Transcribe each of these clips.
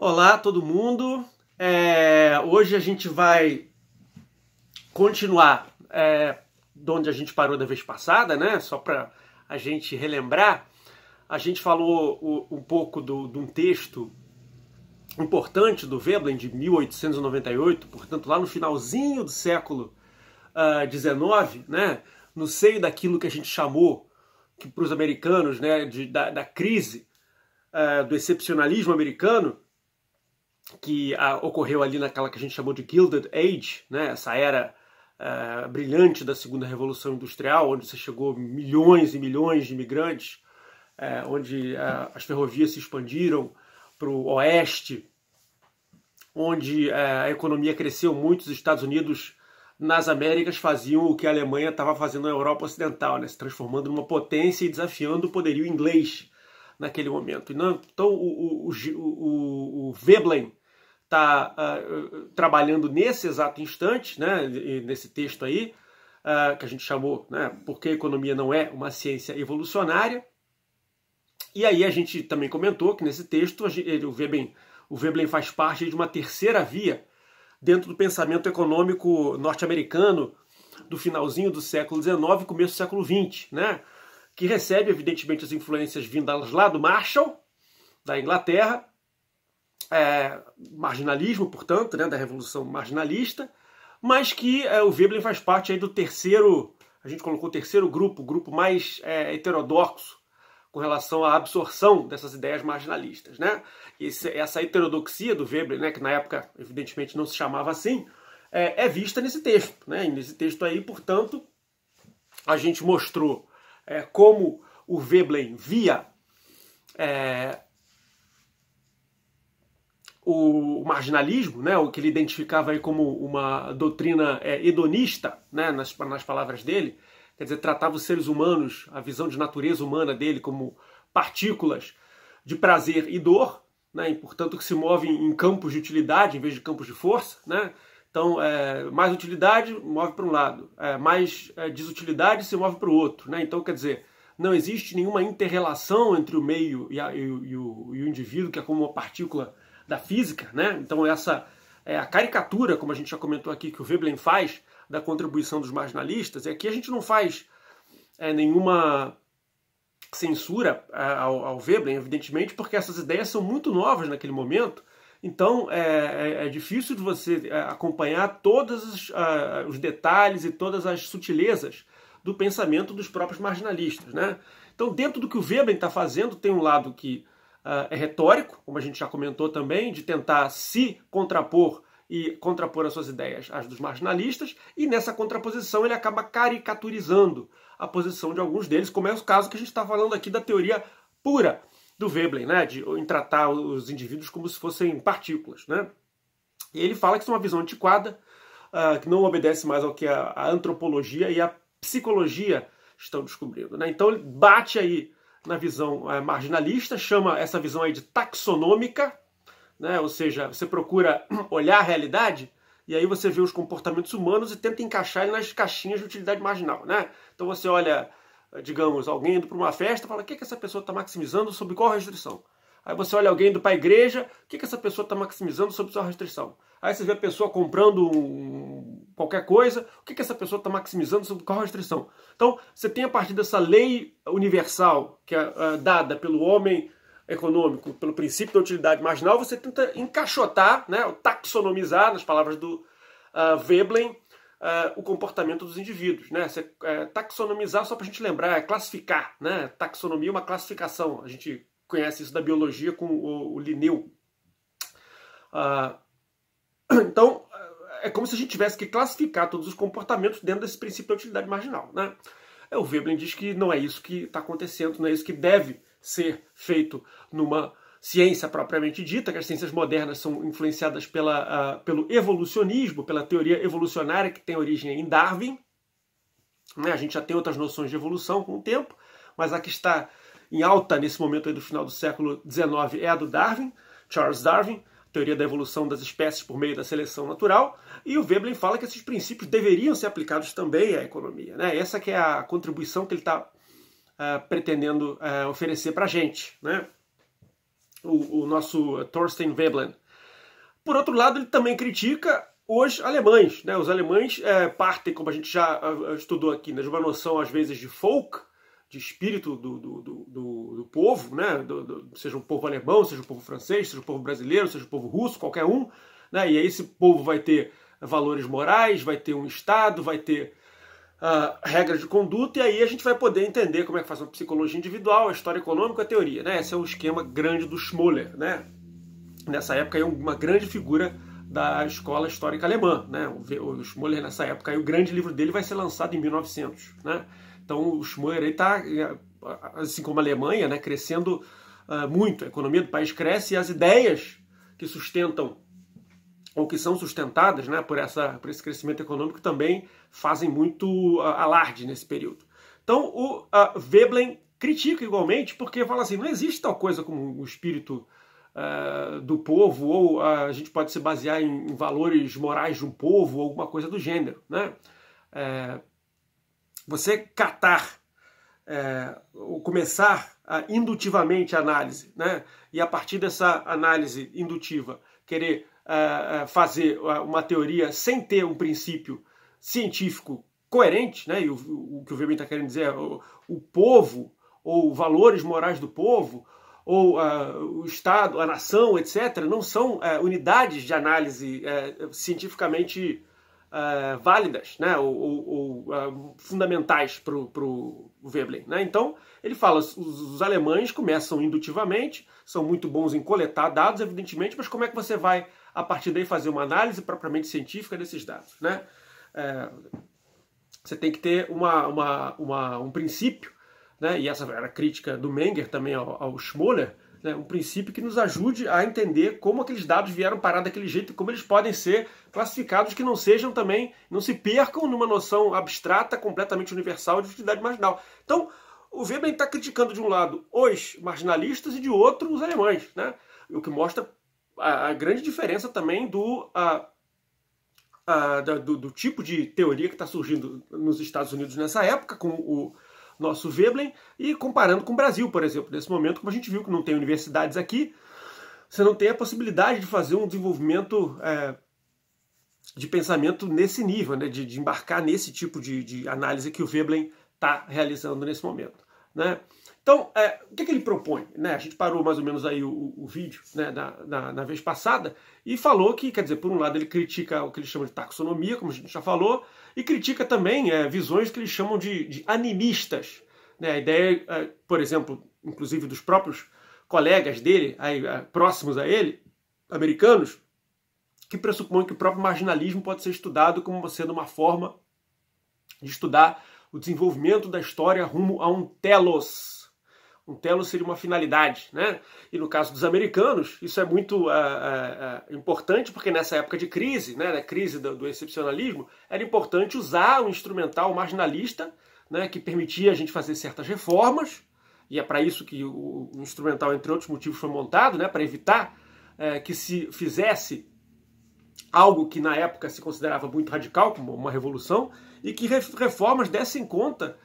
Olá, todo mundo. É, hoje a gente vai continuar é, de onde a gente parou da vez passada, né? Só para a gente relembrar, a gente falou um pouco do, de um texto importante do Veblen de 1898, portanto lá no finalzinho do século XIX, uh, ah, né? No seio daquilo que a gente chamou para os americanos, né, de, da, da crise uh, do excepcionalismo americano, que ah, ocorreu ali naquela que a gente chamou de Gilded Age, né? essa era eh, brilhante da segunda revolução industrial, onde você chegou milhões e milhões de imigrantes, eh, onde eh, as ferrovias se expandiram para o oeste, onde a economia cresceu muito, os Estados Unidos nas Américas faziam o que a Alemanha estava fazendo na Europa Ocidental, né? se transformando numa potência e desafiando o poderio inglês naquele momento. Então, o, o, o, o Veblen, está uh, ah, trabalhando nesse exato instante, né, nesse texto aí, uh, que a gente chamou né, Porque a Economia Não É uma Ciência Evolucionária. E aí a gente também comentou que nesse texto ele, o, Veblen, o Veblen faz parte de uma terceira via dentro do pensamento econômico norte-americano do finalzinho do século XIX e começo do século XX, né? que recebe, evidentemente, as influências vindas lá do Marshall, da Inglaterra, é, marginalismo, portanto, né, da revolução marginalista, mas que é, o Veblen faz parte aí do terceiro, a gente colocou o terceiro grupo, o grupo mais é, heterodoxo com relação à absorção dessas ideias marginalistas. Né? Esse, essa heterodoxia do Veblen, né, que na época evidentemente não se chamava assim, é, é vista nesse texto. Né? E nesse texto aí, portanto, a gente mostrou é, como o Veblen via é, o marginalismo, né, o que ele identificava aí como uma doutrina é, hedonista, né, nas, nas palavras dele, quer dizer, tratava os seres humanos, a visão de natureza humana dele como partículas de prazer e dor, né, e portanto que se movem em campos de utilidade em vez de campos de força, né, então, é, mais utilidade move para um lado, é, mais é, desutilidade se move para o outro. Né? Então, quer dizer, não existe nenhuma interrelação entre o meio e, a, e, e, o, e, o, indivíduo, que é como uma partícula da física, né? Então essa é, a caricatura, como a gente já comentou aqui, que o Veblen faz da contribuição dos marginalistas, é que a gente não faz é, nenhuma censura é, ao, ao Veblen, evidentemente, porque essas ideias são muito novas naquele momento, então é, é, é difícil de você é, acompanhar todos os, uh, os detalhes e todas as sutilezas do pensamento dos próprios marginalistas, né? Então, dentro do que o Veblen está fazendo, tem um lado que ah, é retórico, como a gente já comentou também, de tentar se contrapor e contrapor as suas ideias às dos marginalistas, e nessa contraposição ele acaba caricaturizando a posição de alguns deles, como é o caso que a gente está falando aqui da teoria pura do Veblen, né, de, em tratar os indivíduos como se fossem partículas. Né? E ele fala que isso é uma visão antiquada, uh, que não obedece mais ao que a, a antropologia e a psicologia estão descobrindo. Né? Então ele bate aí na visão é, marginalista, chama essa visão aí de taxonômica, né? ou seja, você procura olhar a realidade e aí você vê os comportamentos humanos e tenta encaixar ele nas caixinhas de utilidade marginal. Né? Então você olha, digamos, alguém indo para uma festa e fala: o que, é que essa pessoa está maximizando sob qual restrição? Aí você olha alguém indo para a igreja, o que, é que essa pessoa está maximizando sob sua restrição? Aí você vê a pessoa comprando um qualquer coisa, o que, que essa pessoa está maximizando sobre qual restrição. Então, você tem a partir dessa lei universal, que é, é dada pelo homem econômico, pelo princípio da utilidade marginal, você tenta encaixotar, né, taxonomizar, nas palavras do uh, Veblen, uh, o comportamento dos indivíduos. Né? Você, uh, taxonomizar, só para a gente lembrar, é classificar. Né? Taxonomia é uma classificação. A gente conhece isso da biologia com o, o Linneu. Ah, então, é como se a gente tivesse que classificar todos os comportamentos dentro desse princípio da utilidade marginal. Né? É, o Veblen diz que não é isso que está acontecendo, não é isso que deve ser feito numa ciência propriamente dita, que as ciências modernas são influenciadas pela, uh, pelo evolucionismo, pela teoria evolucionária que tem origem em Darwin. Né? A gente já tem outras noções de evolução com o tempo, mas a que está em alta nesse momento do final do século XIX é a do Darwin, Charles Darwin teoria da evolução das espécies por meio da seleção natural, e o Veblen fala que esses princípios deveriam ser aplicados também à economia. Né? Essa que é a contribuição que ele está uh, é, pretendendo uh, oferecer para a gente, né? o, o nosso Thorsten Veblen. Por outro lado, ele também critica os alemães. Né? Os alemães é, partem, como a gente já estudou aqui, né, de uma noção às vezes de folk, de espírito do, do, do, povo, né, do, do, seja um povo alemão, seja um povo francês, seja um povo brasileiro, seja um povo russo, qualquer um, né, e aí esse povo vai ter valores morais, vai ter um Estado, vai ter uh, ah, regras de conduta, e aí a gente vai poder entender como é que faz uma psicologia individual, a história econômica, a teoria. Né? Esse é o esquema grande do Schmoller. Né? Nessa época, é uma grande figura da escola histórica alemã. Né? O Schmoller, nessa época, aí, o grande livro dele vai ser lançado em 1900. Né? Então, o Schmoller está assim como a Alemanha, né, crescendo uh, muito. A economia do país cresce e as ideias que sustentam ou que são sustentadas né, por, essa, por esse crescimento econômico também fazem muito uh, alarde nesse período. Então o uh, Veblen critica igualmente porque fala assim, não existe tal coisa como o espírito uh, do povo ou a gente pode se basear em, em, valores morais de um povo ou alguma coisa do gênero. Né? É, você catar é, começar a, indutivamente a análise, né? e a partir dessa análise indutiva, querer é, é fazer uma teoria sem ter um princípio científico coerente, né? e o, o que o Weber está querendo dizer é o, o povo, ou valores morais do povo, ou uh, o Estado, a nação, etc., não são uh, unidades de análise uh, cientificamente uh, válidas, né, ou, ou, ou uh, fundamentais para o Veblen. Né? Então, ele fala: os, os, alemães começam indutivamente, são muito bons em coletar dados, evidentemente, mas como é que você vai, a partir daí, fazer uma análise propriamente científica desses dados? Né? É, você tem que ter uma, uma, uma, um princípio, né? e essa era a crítica do Menger também ao, ao Schmoller né, um princípio que nos ajude a entender como aqueles dados vieram parar daquele jeito, e como eles podem ser classificados que não sejam também, não se percam numa noção abstrata, completamente universal de utilidade marginal. Então, o Weber está criticando de um lado os marginalistas e de outro os alemães, né? o que mostra a, a grande diferença também do, a, a, do, do tipo de teoria que está surgindo nos Estados Unidos nessa época, com o nosso Veblen e comparando com o Brasil, por exemplo. Nesse momento, como a gente viu que não tem universidades aqui, você não tem a possibilidade de fazer um desenvolvimento é, de pensamento nesse nível, né, de, de embarcar nesse tipo de, de análise que o Veblen está realizando nesse momento. Né? Então, é, o que, é que, ele propõe? Né? A gente parou mais ou menos aí o, o vídeo né, da, na vez passada e falou que, quer dizer, por um lado ele critica o que ele chama de taxonomia, como a gente já falou, e critica também é, visões que eles chamam de, de animistas. Né? A ideia, é, por exemplo, inclusive dos próprios colegas dele, aí, é, próximos a ele, americanos, que pressupõem que o próprio marginalismo pode ser estudado como sendo uma forma de estudar o desenvolvimento da história rumo a um telos, um telo seria uma finalidade, né? E no caso dos americanos, isso é muito é, é, é, importante porque nessa época de crise, né, da né, crise do, do excepcionalismo, era importante usar um instrumental marginalista, né, que permitia a gente fazer certas reformas, e é para isso que o, o, instrumental, entre outros motivos, foi montado, né, para evitar que se fizesse algo que na época se considerava muito radical, como uma revolução, e que reformas dessem conta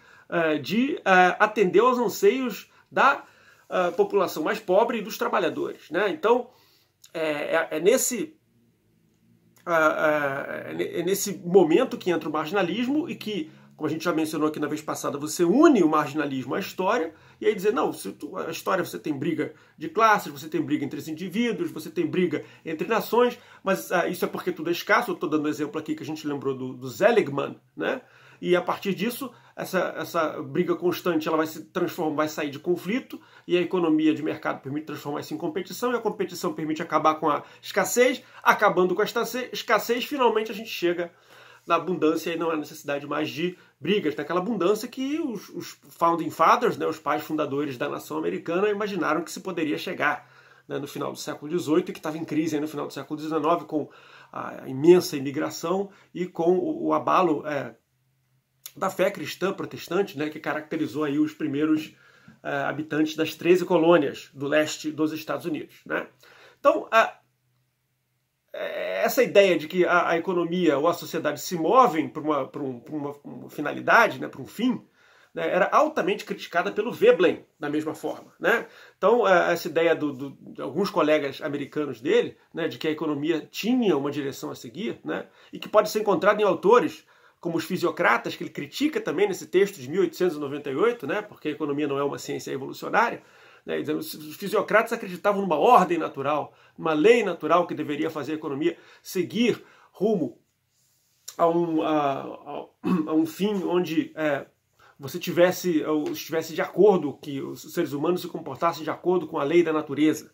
de atender aos anseios da uh, população mais pobre e dos trabalhadores. Né? Então, é, é, é nesse, uh, uh, é nesse momento que entra o marginalismo e que, como a gente já mencionou aqui na vez passada, você une o marginalismo à história e aí dizer, não, tu, a história você tem briga de classes, você tem briga entre os indivíduos, você tem briga entre nações, mas ah, isso é porque tudo é escasso. Eu estou dando um exemplo aqui que a gente lembrou do, do né? e a partir disso essa, essa briga constante ela vai se transformar, vai sair de conflito, e a economia de mercado permite transformar isso em competição, e a competição permite acabar com a escassez, acabando com a escassez, finalmente a gente chega na abundância e não há necessidade mais de brigas, naquela abundância que os, os founding fathers, né, os pais fundadores da nação americana, imaginaram que se poderia chegar né, no final do século XVIII e que estava em crise no final do século XIX com a imensa imigração e com o, o abalo é, da fé cristã protestante, né, que caracterizou aí os primeiros uh, habitantes das 13 colônias do leste dos Estados Unidos. Né? Então, a, é, essa ideia de que a, a, economia ou a sociedade se movem para uma, um, uma, uma finalidade, né, para um fim, né, era altamente criticada pelo Veblen, da mesma forma. Né? Então, eh, essa ideia do, do, de alguns colegas americanos dele, né, de que a economia tinha uma direção a seguir, né, e que pode ser encontrada em autores como os fisiocratas, que ele critica também nesse texto de 1898, né, porque a economia não é uma ciência evolucionária, né, dizendo, os fisiocratas acreditavam numa ordem natural, numa lei natural que deveria fazer a economia seguir rumo a um, a, a um fim onde é, você tivesse, estivesse de acordo, que os seres humanos se comportassem de acordo com a lei da natureza.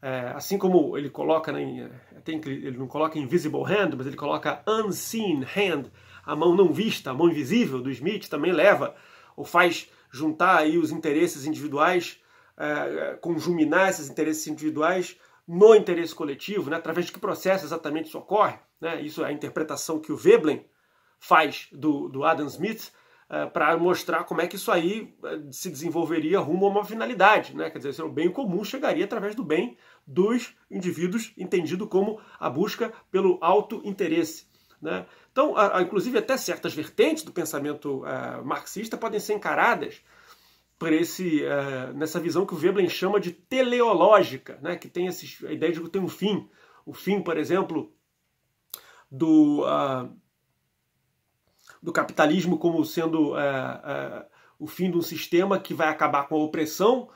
É, assim como ele coloca, né, tem, ele não coloca invisible hand, mas ele coloca unseen hand, a mão não vista, a mão invisível do Smith também leva ou faz juntar aí os interesses individuais, é, conjuminar esses interesses individuais no interesse coletivo, né? através de que processo exatamente isso ocorre. Né? Isso é a interpretação que o Veblen faz do, do Adam Smith é, para mostrar como é que isso aí é, se desenvolveria rumo a uma finalidade. Né? Quer dizer, é o bem comum chegaria através do bem dos indivíduos, entendido como a busca pelo interesse, Né? Então, inclusive, até certas vertentes do pensamento é, marxista podem ser encaradas por esse, é, nessa visão que o Veblen chama de teleológica, né? que tem esses, a ideia de que tem um fim. O fim, por exemplo, do, do capitalismo como sendo é, o fim de um sistema que vai acabar com a opressão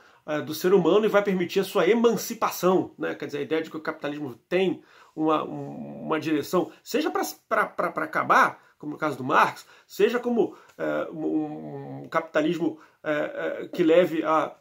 do ser humano e vai permitir a sua emancipação. Né? Quer dizer, a ideia de que o capitalismo tem uma, uma direção, seja para acabar, como no caso do Marx, seja como é, um, capitalismo é, é, que leve a,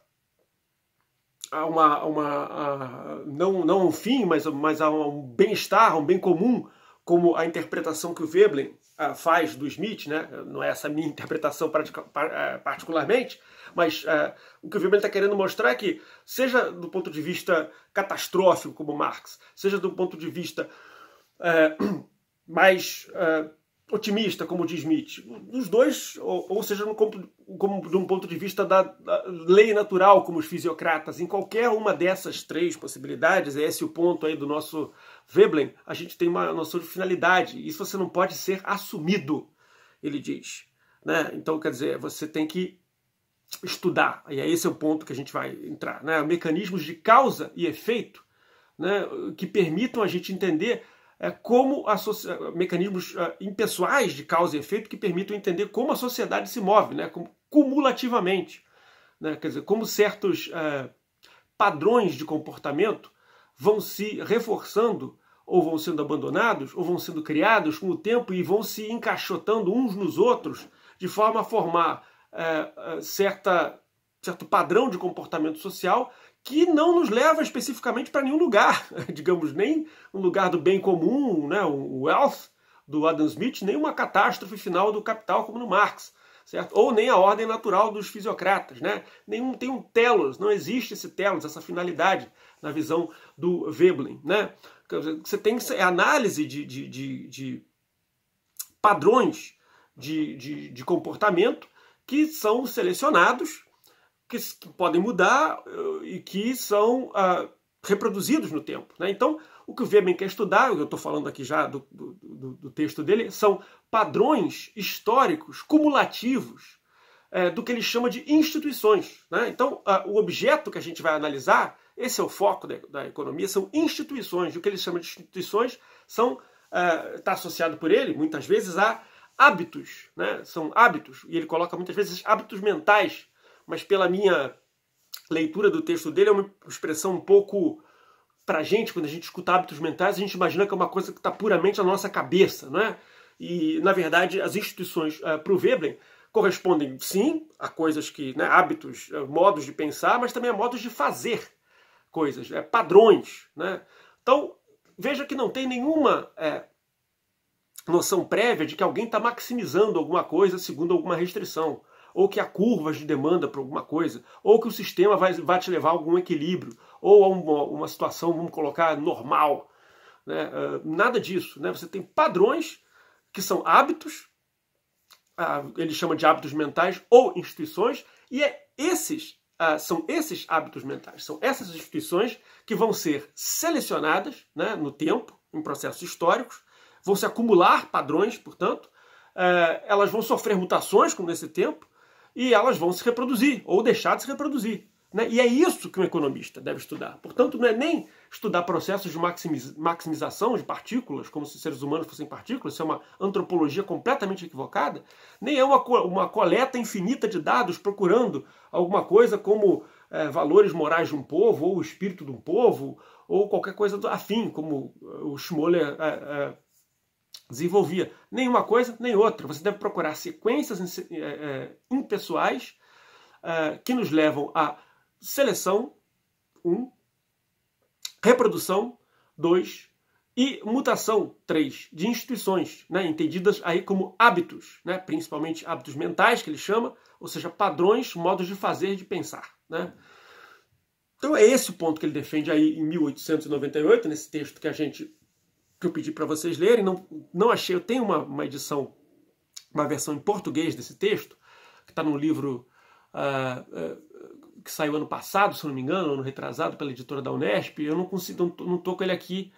a uma, uma a, não, não a um fim, mas, mas a um bem-estar, um bem comum, como a interpretação que o Veblen ah, faz do Smith, né? não é essa minha interpretação ah, particularmente, mas uh, o que o Weber está querendo mostrar é que, seja do ponto de vista catastrófico, como Marx, seja do ponto de vista uh, mais otimista, como diz Smith, os dois, ou, ou seja, no, como, de um ponto de vista da, da, lei natural, como os fisiocratas, em qualquer uma dessas três possibilidades, é esse o ponto aí do nosso Veblen, a gente tem uma noção de finalidade. Isso você não pode ser assumido, ele diz. Né? Então, quer dizer, você tem que estudar. E é esse é o ponto que a gente vai entrar. Né? Mecanismos de causa e efeito né? que permitam a gente entender é, como mecanismos é, impessoais de causa e efeito que permitam entender como a sociedade se move, né? como, cumulativamente. Né? Quer dizer, como certos é, padrões de comportamento vão se reforçando ou vão sendo abandonados, ou vão sendo criados com o tempo e vão se encaixotando uns nos outros, de forma a formar é, é certa, certo padrão de comportamento social que não nos leva especificamente para nenhum lugar, digamos, nem um lugar do bem comum, né, o wealth do Adam Smith, nem uma catástrofe final do capital como no Marx certo? Ou nem a ordem natural dos fisiocratas, né? Nenhum tem um telos, não existe esse telos, essa finalidade na visão do Veblen, né? Você tem é análise de, de, de, de padrões de, de comportamento que são selecionados, que podem mudar eh, e que são ah, reproduzidos no tempo. Né? Então, o que o Weber quer estudar, eu estou falando aqui já do, do, do, texto dele, são padrões históricos cumulativos é, do que ele chama de instituições. Né? Então, a, o objeto que a gente vai analisar, esse é o foco da, da economia, são instituições. O que ele chama de instituições são está é, associado por ele, muitas vezes, a hábitos. Né? São hábitos, e ele coloca muitas vezes hábitos mentais, mas pela minha leitura do texto dele é uma expressão um pouco para gente, quando a gente escuta hábitos mentais, a gente imagina que é uma coisa que está puramente na nossa cabeça, não é? E, na verdade, as instituições uh, eh, para o Veblen correspondem, sim, a coisas que, né, hábitos, uh, modos de pensar, mas também a modos de fazer coisas, é padrões, né? Então, veja que não tem nenhuma é, noção prévia de que alguém está maximizando alguma coisa segundo alguma restrição ou que há curvas de demanda para alguma coisa, ou que o sistema vai, vai te levar a algum equilíbrio, ou a uma, uma situação, vamos colocar, normal. Né? Uh, nada disso. Né? Você tem padrões que são hábitos, uh, ah, ele chama de hábitos mentais ou instituições, e é esses uh, são esses hábitos mentais, são essas instituições que vão ser selecionadas né, no tempo, em processos históricos, vão se acumular padrões, portanto, elas vão sofrer mutações com nesse tempo, e elas vão se reproduzir ou deixar de se reproduzir. Né? E é isso que um economista deve estudar. Portanto, não é nem estudar processos de maximização de partículas, como se seres humanos fossem partículas, isso é uma antropologia completamente equivocada, nem é uma, co uma coleta infinita de dados procurando alguma coisa como é, valores morais de um povo, ou o espírito de um povo, ou qualquer coisa afim, como eh, o Schmoller é, é, desenvolvia. Nenhuma coisa, nem outra. Você deve procurar sequências eh, eh, impessoais eh, que nos levam à seleção, um, reprodução, dois, e mutação, três, de instituições, né, entendidas aí como hábitos, né, principalmente hábitos mentais, que ele chama, ou seja, padrões, modos de fazer, de pensar. Né? Então é esse o ponto que ele defende aí em 1898, nesse texto que a gente que eu pedi para vocês lerem. Não, não achei, eu tenho uma, uma edição, uma versão em português desse texto, que está num livro uh, uh, que saiu ano passado, se não me engano, ano retrasado, pela editora da Unesp. Eu não consigo, não, não com ele aqui.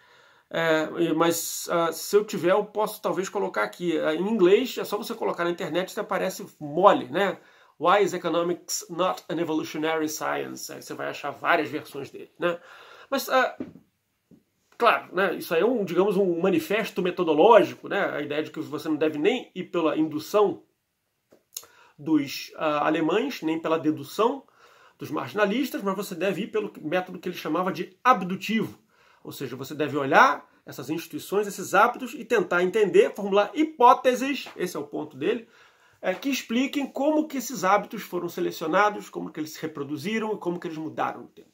É, mas uh, se eu tiver, eu posso talvez colocar aqui. em inglês, é só você colocar na internet e aparece mole, né? Why is Economics not an Evolutionary Science? Aí você vai achar várias versões dele, né? Mas uh, Claro, né, isso aí é um, digamos, um manifesto metodológico, né, a ideia de que você não deve nem ir pela indução dos uh, alemães, nem pela dedução dos marginalistas, mas você deve ir pelo método que ele chamava de abdutivo. Ou seja, você deve olhar essas instituições, esses hábitos e tentar entender, formular hipóteses, esse é o ponto dele, é, que expliquem como que esses hábitos foram selecionados, como que eles se reproduziram e como que eles mudaram no tempo.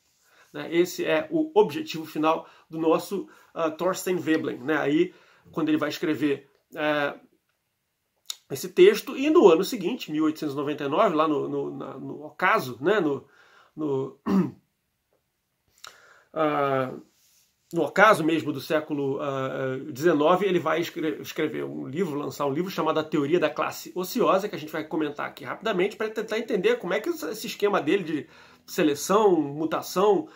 Né? Esse é o objetivo final do nosso uh, Thorstein Veblen. Né? Aí, quando ele vai escrever é, esse texto, e no ano seguinte, 1899, lá no, no, na, no ocaso, né? no, no, uh, no ocaso mesmo do século XIX, ah, ele vai escre escrever um livro, lançar um livro chamado A Teoria da Classe Ociosa, que a gente vai comentar aqui rapidamente para tentar entender como é que esse esquema dele de seleção, mutação,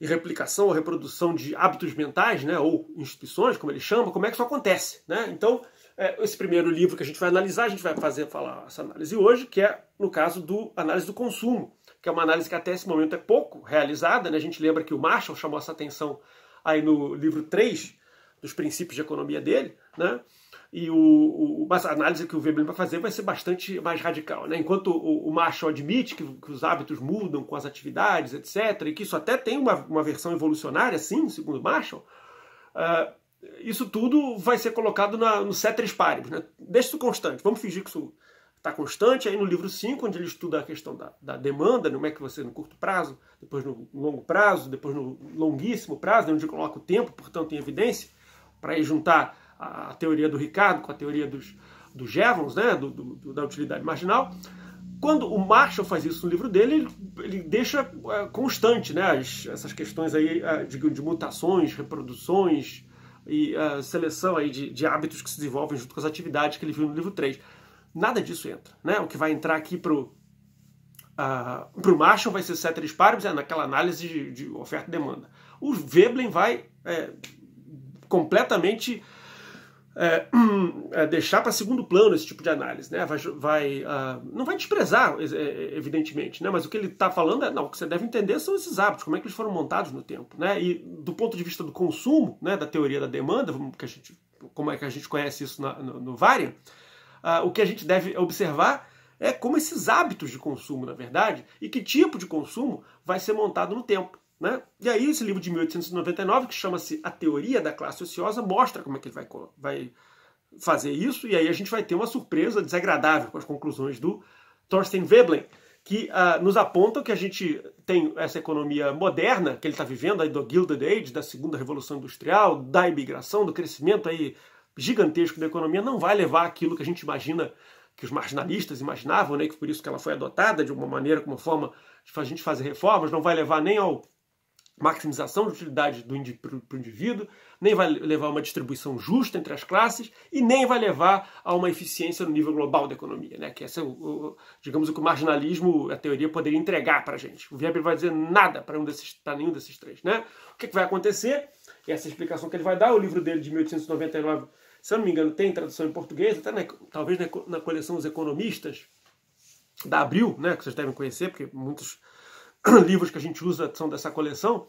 e replicação ou reprodução de hábitos mentais, né, ou instituições, como ele chama, como é que isso acontece. Né? Então, é, esse primeiro livro que a gente vai analisar, a gente vai fazer falar essa análise hoje, que é no caso do análise do consumo, que é uma análise que até esse momento é pouco realizada. Né? A gente lembra que o Marshall chamou essa atenção aí no livro 3 dos princípios de economia dele, né? E o, o, mas a análise que o Weber vai fazer vai ser bastante mais radical. Né? Enquanto o, o Marshall admite que, que, os hábitos mudam com as atividades, etc., e que isso até tem uma, uma versão evolucionária, sim, segundo Marshall, uh, isso tudo vai ser colocado na, no sete Paribus. Né? Deixa isso constante. Vamos fingir que isso está constante. Aí no livro 5, onde ele estuda a questão da, da demanda, né? como é que você no curto prazo, depois no longo prazo, depois no longuíssimo prazo, né? onde coloca o tempo, portanto, em evidência, para juntar a, teoria do Ricardo com a teoria dos, dos Jevons, né, do, do, da utilidade marginal. Quando o Marshall faz isso no livro dele, ele, ele deixa é, constante né, as, essas questões aí, é, de, de, mutações, reproduções e é, seleção aí de, de, hábitos que se desenvolvem junto com as atividades que ele viu no livro 3. Nada disso entra. Né? O que vai entrar aqui para o uh, pro Marshall vai ser ceteris paribus, é, naquela análise de, de oferta e demanda. O Veblen vai é, completamente é, é, deixar para segundo plano esse tipo de análise, né? Vai, vai uh, não vai desprezar, é, é, evidentemente, né? Mas o que ele está falando é, não, o que você deve entender são esses hábitos, como é que eles foram montados no tempo, né? E do ponto de vista do consumo, né? Da teoria da demanda, que a gente, como é que a gente conhece isso na, no, no Varian, uh, o que a gente deve observar é como esses hábitos de consumo, na verdade, e que tipo de consumo vai ser montado no tempo. Né? E aí esse livro de 1899, que chama-se A Teoria da Classe Ociosa, mostra como é que ele vai, vai fazer isso, e aí a gente vai ter uma surpresa desagradável com as conclusões do Thorsten Veblen, que uh, nos apontam que a gente tem essa economia moderna que ele está vivendo, aí do Gilded Age, da segunda revolução industrial, da imigração, do crescimento aí gigantesco da economia, não vai levar aquilo que a gente imagina, que os marginalistas imaginavam, né, que por isso que ela foi adotada de uma maneira, como forma de a gente fazer reformas, não vai levar nem ao maximização de utilidade do indivíduo para o indivíduo, nem vai levar a uma distribuição justa entre as classes e nem vai levar a uma eficiência no nível global da economia, né? Que esse é o, o, digamos, o que o marginalismo, a teoria poderia entregar para a gente. O Weber vai dizer nada para um desses, nenhum desses três, né? O que, é que vai acontecer? Essa explicação que ele vai dar, o livro dele de 1899, se eu não me engano, tem tradução em português, até na, talvez na, na coleção Os Economistas da Abril, né? Que vocês devem conhecer, porque muitos livros que a gente usa são dessa coleção,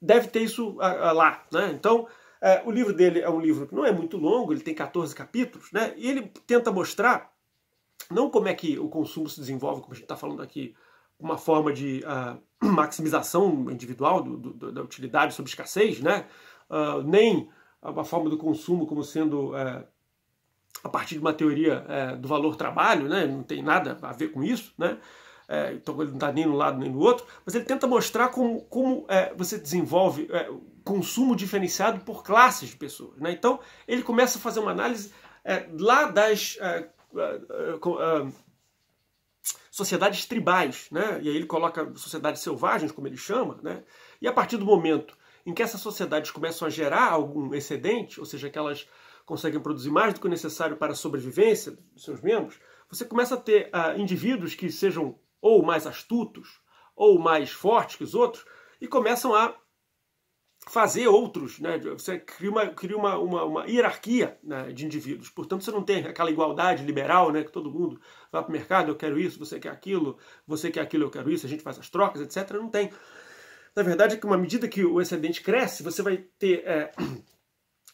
deve ter isso ah, ah, lá. Né? Então, é, o livro dele é um livro que não é muito longo, ele tem 14 capítulos, né? e ele tenta mostrar não como é que o consumo se desenvolve, como a gente está falando aqui, uma forma de uh, maximização individual do, do, da utilidade sob escassez, né? Uh, nem uma forma do consumo como sendo uh, a partir de uma teoria é, do valor trabalho, né? não tem nada a ver com isso, né? é, então ele não está nem no lado nem no outro, mas ele tenta mostrar como, como é, você desenvolve é, consumo diferenciado por classes de pessoas. Né? Então ele começa a fazer uma análise é, lá das é, é, sociedades tribais, né? e aí ele coloca sociedades selvagens, como ele chama, né? e a partir do momento em que essas sociedades começam a gerar algum excedente, ou seja, que elas conseguem produzir mais do que o necessário para a sobrevivência dos seus membros, você começa a ter uh, indivíduos que sejam ou mais astutos, ou mais fortes que os outros, e começam a fazer outros. Né? Você cria uma, cria uma, uma, uma hierarquia né, de indivíduos. Portanto, você não tem aquela igualdade liberal, né, que todo mundo vai para o mercado, eu quero isso, você quer aquilo, você quer aquilo, eu quero isso, a gente faz as trocas, etc. Não tem. Na verdade, é que uma medida que o excedente cresce, você vai ter. É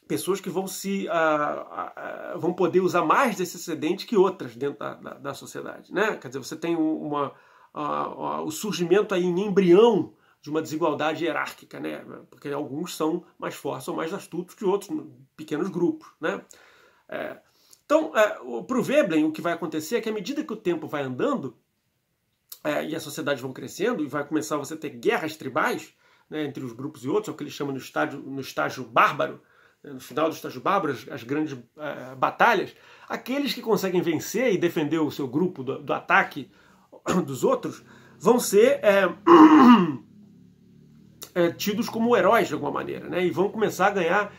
pessoas que vão se ah, ah, ah, vão poder usar mais desse excedente que outras dentro da, da, da sociedade, né? Quer dizer, você tem uma, o surgimento aí em embrião de uma desigualdade hierárquica, né? Porque alguns são mais fortes ou mais astutos que outros, pequenos grupos, né? É, então, para é, o Veblen, o que vai acontecer é que à medida que o tempo vai andando é, e as sociedades vão crescendo e vai começar você ter guerras tribais né, entre os grupos e outros, é o que ele chama no estágio, no estágio bárbaro, no final dos Tajubabras as grandes uh, batalhas, aqueles que conseguem vencer e defender o seu grupo do, do ataque dos outros vão ser é, é, tidos como heróis de alguma maneira, né? E vão começar a ganhar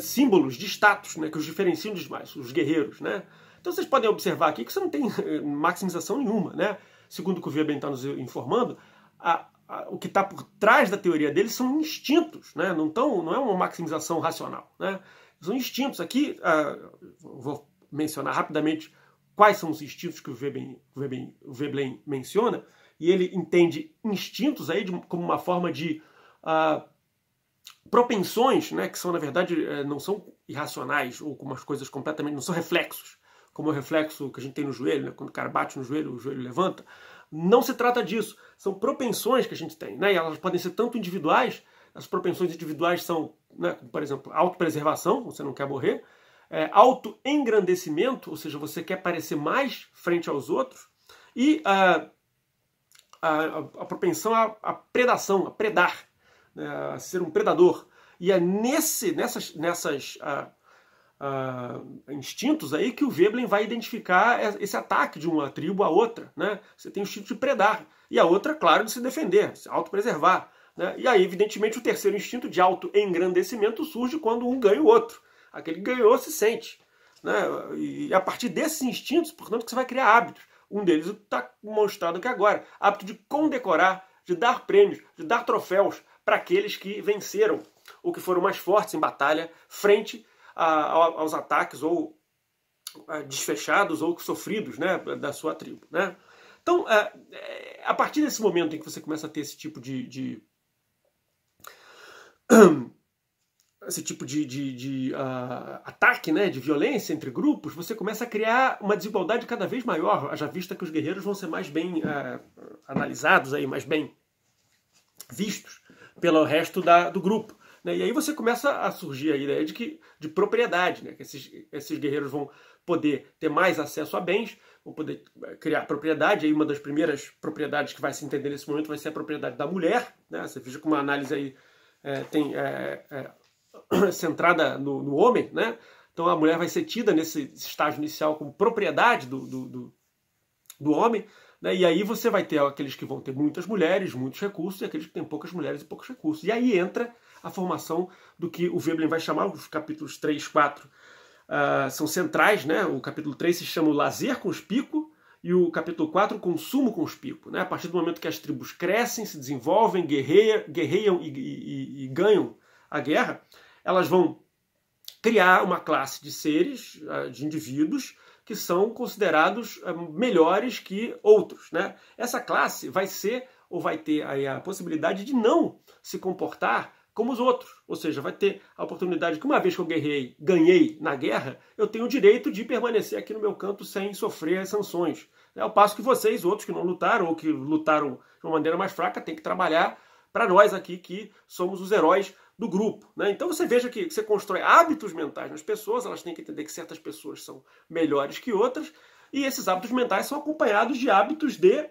símbolos de status, né? Que os diferenciam dos mais, os guerreiros, né? Então vocês podem observar aqui que você não tem maximização nenhuma, né? Segundo o que o Weber está nos informando, a, o que está por trás da teoria deles são instintos, né? não, tão, não é uma maximização racional. Né? São instintos. Aqui, uh, vou mencionar rapidamente quais são os instintos que o Veblen, menciona, e ele entende instintos aí de, como uma forma de uh, propensões, né, que são, na verdade, eh, não são irracionais ou como as coisas completamente, não são reflexos, como o reflexo que a gente tem no joelho, né, quando o cara bate no joelho, o joelho levanta. Não se trata disso. São propensões que a gente tem, né? E elas podem ser tanto individuais, as propensões individuais são, né, por exemplo, autopreservação, você não quer morrer, é, autoengrandecimento, ou seja, você quer parecer mais frente aos outros, e ah, a, a, a propensão à, à, predação, a predar, né, a ser um predador. E é nesse, nessas, nessas uh, uh, instintos aí que o Veblen vai identificar é, esse ataque de uma tribo a outra. Né? Você tem o instinto de predar e a outra, claro, de se defender, se autopreservar. Né? E aí, evidentemente, o terceiro instinto de auto-engrandecimento surge quando um ganha o outro. Aquele que ganhou se sente. Né? E a partir desses instintos, portanto, que você vai criar hábitos. Um deles está mostrado aqui agora: hábito de condecorar, de dar prêmios, de dar troféus para aqueles que venceram ou que foram mais fortes em batalha frente aos ataques ou desfechados ou sofridos né, da sua tribo. Né? Então, é, é, a, partir desse momento em que você começa a ter esse tipo de. de esse tipo de, de, de uh, ataque, né, de violência entre grupos, você começa a criar uma desigualdade cada vez maior, já vista que os guerreiros vão ser mais bem uh, analisados, aí, mais bem vistos pelo resto da, do grupo. Né? E aí você começa a surgir a ideia de, que, de propriedade, né? que esses, esses guerreiros vão poder ter mais acesso a bens, vão poder eh, criar propriedade. Aí uma das primeiras propriedades que vai se entender nesse momento vai ser a propriedade da mulher. Né? Você veja como uma análise aí é, tem, é, é, centrada no, no, homem, né? Então a mulher vai ser tida nesse estágio inicial como propriedade do, do, do, do homem. Né? E aí você vai ter aqueles que vão ter muitas mulheres, muitos recursos, e aqueles que têm poucas mulheres e poucos recursos. E aí entra a formação do que o Veblen vai chamar, os capítulos 3 4 uh, são centrais, né? O capítulo 3 se chama o lazer com os pico e o capítulo 4 o consumo com os pico, né? A partir do momento que as tribos crescem, se desenvolvem, guerreiam, guerreiam e, e, e ganham a guerra, elas vão criar uma classe de seres, ah, de indivíduos, que são considerados ah, melhores que outros. Né? Essa classe vai ser ou vai ter a possibilidade de não se comportar como os outros. Ou seja, vai ter a oportunidade que, uma vez que eu guerrei, ganhei na guerra, eu tenho o direito de permanecer aqui no meu canto sem sofrer as sanções. É Ao passo que vocês, outros que não lutaram ou que lutaram de uma maneira mais fraca, têm que trabalhar para nós aqui que somos os heróis do grupo. Né? Então você veja que você constrói hábitos mentais nas pessoas, elas têm que entender que certas pessoas são melhores que outras, e esses hábitos mentais são acompanhados de hábitos de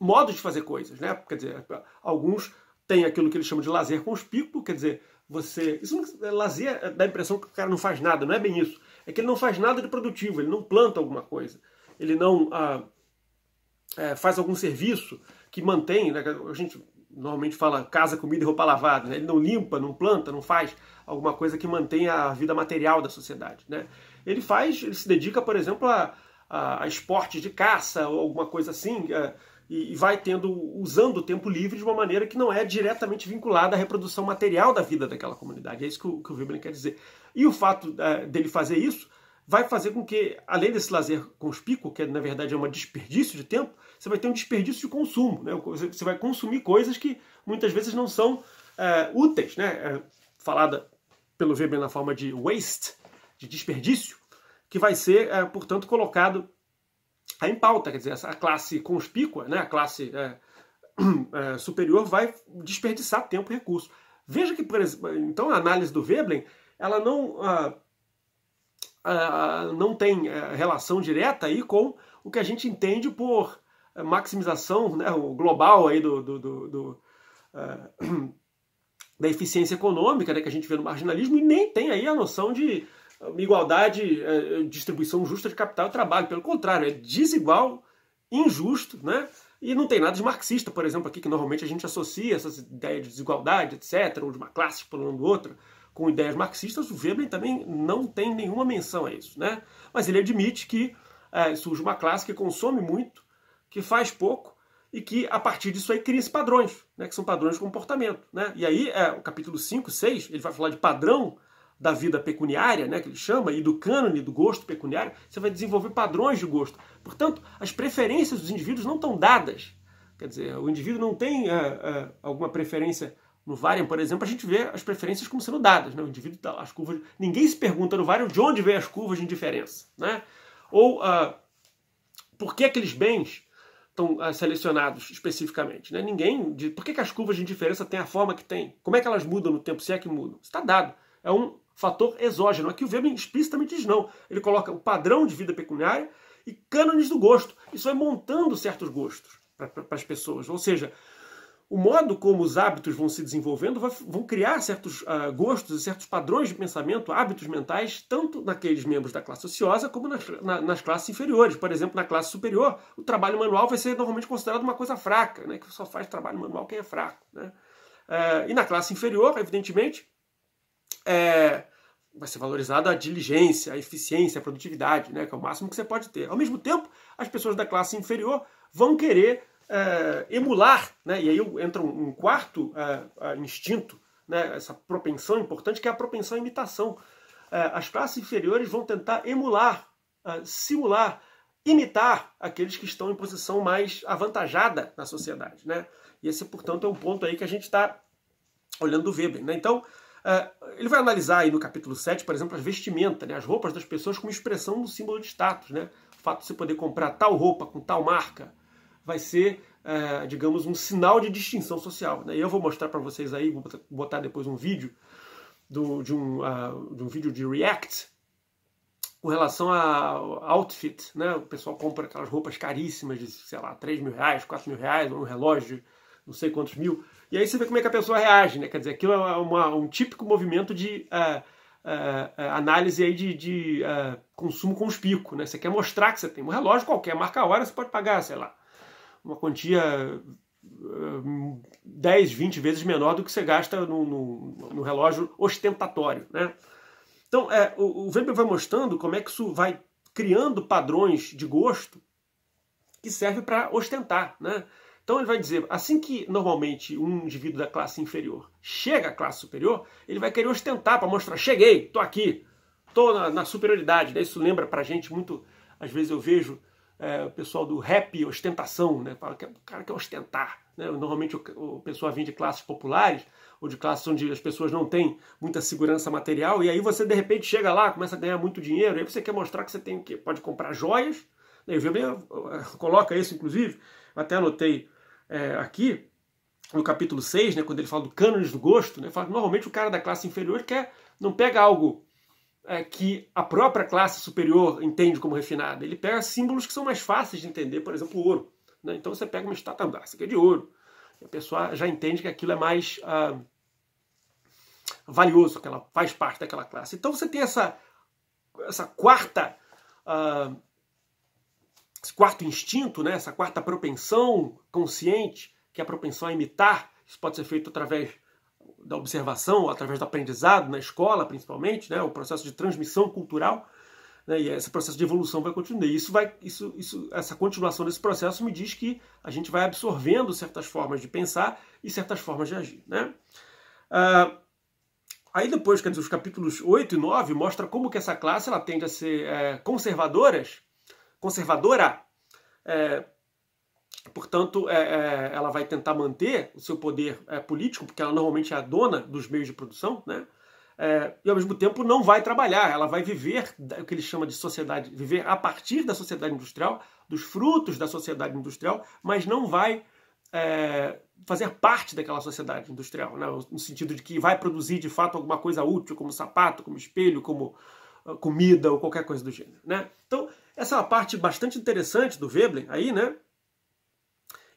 modos de fazer coisas, né? Quer dizer, alguns tem aquilo que ele chama de lazer conspícuo, quer dizer, você. Isso é lazer é dá a impressão que o cara não faz nada, não é bem isso. É que ele não faz nada de produtivo, ele não planta alguma coisa, ele não ah, é, faz algum serviço que mantém. Né, a gente normalmente fala casa, comida e roupa lavada. Né, ele não limpa, não planta, não faz alguma coisa que mantenha a vida material da sociedade. Né? Ele faz, ele se dedica, por exemplo, a, a, a esportes de caça ou alguma coisa assim. É, e vai tendo usando o tempo livre de uma maneira que não é diretamente vinculada à reprodução material da vida daquela comunidade. É isso que o, que o quer dizer. E o fato uh, dele fazer isso vai fazer com que, além desse lazer conspícuo, que na verdade é um desperdício de tempo, você vai ter um desperdício de consumo. Né? Você vai consumir coisas que muitas vezes não são uh, úteis. Né? Uh, falada pelo Weber na forma de waste, de desperdício, que vai ser, portanto, colocado a tá em pauta, quer dizer, a classe conspícua, né, a classe é, é, superior vai desperdiçar tempo e recurso. Veja que, por exemplo, então a análise do Veblen, ela não, ah, ah, não tem é, relação direta aí com o que a gente entende por é, maximização né, global aí do, do, do, do ah, da eficiência econômica né, que a gente vê no marginalismo e nem tem aí a noção de igualdade, é, é, distribuição justa de capital e trabalho. Pelo contrário, é desigual, injusto, né? E não tem nada de marxista, por exemplo, aqui, que normalmente a gente associa essas ideias de desigualdade, etc., ou de uma classe lado outra, com ideias marxistas. O Weber também não tem nenhuma menção a isso, né? Mas ele admite que é, surge uma classe que consome muito, que faz pouco, e que a partir disso aí cria-se padrões, né? Que são padrões de comportamento, né? E aí, é, o capítulo 5, 6, ele vai falar de padrão da vida pecuniária, né, que ele chama, e do cânone do gosto pecuniário, você vai desenvolver padrões de gosto. Portanto, as preferências dos indivíduos não estão dadas. Quer dizer, o indivíduo não tem é, é, alguma preferência. No Varian, por exemplo, a gente vê as preferências como sendo dadas. Né? O indivíduo, tá as curvas. Ninguém se pergunta no Varian de onde vem as curvas de indiferença. Né? Ou uh, por que aqueles bens estão ah, selecionados especificamente. Né? Ninguém. Diz, por que, que as curvas de indiferença têm a forma que têm? Como é que elas mudam no tempo, se é que mudam? Está dado. É um, fator exógeno. Aqui o Weber explicitamente diz não. Ele coloca o padrão de vida pecuniária e cânones do gosto. Isso vai montando certos gostos para as pessoas. Ou seja, o modo como os hábitos vão se desenvolvendo vai, vão criar certos uh, gostos e certos padrões de pensamento, hábitos mentais, tanto naqueles membros da classe ociosa como nas, na, nas classes inferiores. Por exemplo, na classe superior, o trabalho manual vai ser normalmente considerado uma coisa fraca, né? que só faz trabalho manual quem é fraco. Né? Uh, e na classe inferior, evidentemente, é, vai ser valorizada a diligência, a eficiência, a produtividade, né, que é o máximo que você pode ter. Ao mesmo tempo, as pessoas da classe inferior vão querer é, emular, né, e aí entra um, quarto é, é, instinto, né, essa propensão importante, que é a propensão à imitação. É, as classes inferiores vão tentar emular, é, simular, imitar aqueles que estão em posição mais avantajada na sociedade. Né? E esse, portanto, é um ponto aí que a gente está olhando o Weber. Né? Então, ah, ele vai analisar aí no capítulo 7, por exemplo, as vestimentas, né, as roupas das pessoas como expressão do símbolo de status. Né? O fato de você poder comprar tal roupa com tal marca vai ser, ah, digamos, um sinal de distinção social. Né? E eu vou mostrar para vocês aí, vou botar depois um vídeo do, de, um, uh, de um vídeo de React com relação a outfit, né? O pessoal compra aquelas roupas caríssimas de, sei lá, 3 mil reais, 4 mil reais, um relógio de não sei quantos mil. E aí você vê como é que a pessoa reage, né? Quer dizer, aquilo é uma, um típico movimento de uh, uh, análise aí de, de uh, consumo com os picos, né? Você quer mostrar que você tem um relógio qualquer, marca a hora, você pode pagar, sei lá, uma quantia 10, 20 vezes menor do que você gasta no, no, no relógio ostentatório, né? Então, é, o, o Weber vai mostrando como é que isso vai criando padrões de gosto que serve para ostentar, né? Então ele vai dizer, assim que normalmente um indivíduo da classe inferior chega à classe superior, ele vai querer ostentar para mostrar, cheguei, estou aqui, estou na, na, superioridade. Né? Isso lembra para gente muito, às vezes eu vejo é, o pessoal do rap, ostentação, né? fala que é, o cara quer ostentar. Né? Normalmente o, o pessoal vem de classes populares, ou de classes onde as pessoas não têm muita segurança material, e aí você de repente chega lá, começa a ganhar muito dinheiro, aí você quer mostrar que você tem que Pode comprar joias, né? o bem coloca isso, inclusive, até anotei é, aqui, no capítulo 6, né, quando ele fala do cânones do gosto, né, fala que normalmente o cara da classe inferior quer, não pega algo é, que a própria classe superior entende como refinada. Ele pega símbolos que são mais fáceis de entender, por exemplo, o ouro. Né? Então você pega uma estátua, ah, isso é de ouro. E a pessoa já entende que aquilo é mais ah, valioso, que ela faz parte daquela classe. Então você tem essa, essa quarta. Ah, esse quarto instinto, né, essa quarta propensão consciente, que é a propensão a imitar, isso pode ser feito através da observação, através do aprendizado, na escola principalmente, né, o processo de transmissão cultural, né, e esse processo de evolução vai continuar. E isso vai, isso, isso, essa continuação desse processo me diz que a gente vai absorvendo certas formas de pensar e certas formas de agir. Né? Ah, aí depois, quer dizer, os capítulos 8 e 9 mostra como que essa classe ela tende a ser é, conservadoras conservadora, é, portanto, é, é, ela vai tentar manter o seu poder é, político, porque ela normalmente é a dona dos meios de produção, né? É, e ao mesmo tempo não vai trabalhar, ela vai viver o que ele chama de sociedade, viver a partir da sociedade industrial, dos frutos da sociedade industrial, mas não vai é, fazer parte daquela sociedade industrial, né? no sentido de que vai produzir de fato alguma coisa útil, como sapato, como espelho, como comida ou qualquer coisa do gênero, né? Então, essa é uma parte bastante interessante do Veblen aí, né?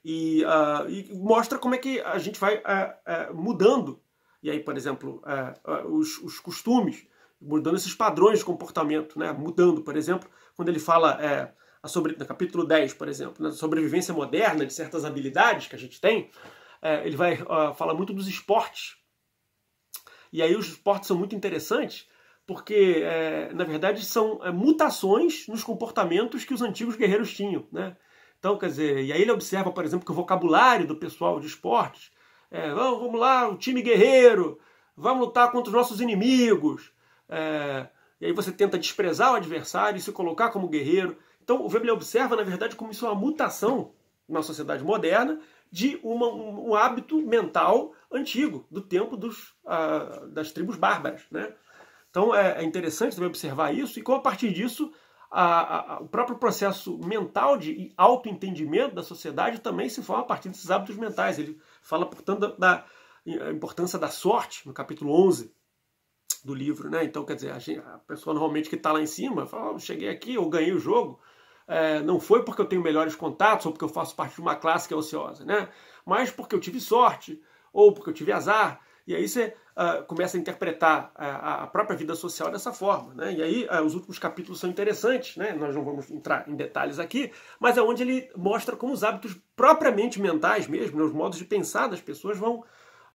E, uh, e mostra como é que a gente vai uh, uh, mudando, e aí, por exemplo, é, os, os, costumes, mudando esses padrões de comportamento, né? Mudando, por exemplo, quando ele fala sobre, no capítulo 10, por exemplo, na né? sobrevivência moderna de certas habilidades que a gente tem, ele vai ah, falar muito dos esportes. E aí os esportes são muito interessantes, porque é, na verdade são é, mutações nos comportamentos que os antigos guerreiros tinham, né? Então, quer dizer, e aí ele observa, por exemplo, que o vocabulário do pessoal de esportes é, vamos, vamos lá, o time guerreiro, vamos lutar contra os nossos inimigos. É, e aí você tenta desprezar o adversário e se colocar como guerreiro. Então, o Weber observa, na verdade, como isso é uma mutação na sociedade moderna de uma, um, um, hábito mental antigo, do tempo dos, uh, das tribos bárbaras, né? Então é, é interessante também observar isso e como a partir disso a, a, o próprio processo mental de autoentendimento da sociedade também se forma a partir desses hábitos mentais. Ele fala, portanto, da, da importância da sorte, no capítulo 11 do livro. Né? Então, quer dizer, a, gente, a pessoa normalmente que está lá em cima fala: oh, cheguei aqui, eu ganhei o jogo. É, não foi porque eu tenho melhores contatos ou porque eu faço parte de uma classe que é ociosa, né? mas porque eu tive sorte ou porque eu tive azar. E aí você uh, começa a interpretar ah, a, a, própria vida social dessa forma. Né? E aí uh, os últimos capítulos são interessantes, né? nós não vamos entrar em detalhes aqui, mas é onde ele mostra como os hábitos propriamente mentais mesmo, né? os modos de pensar das pessoas vão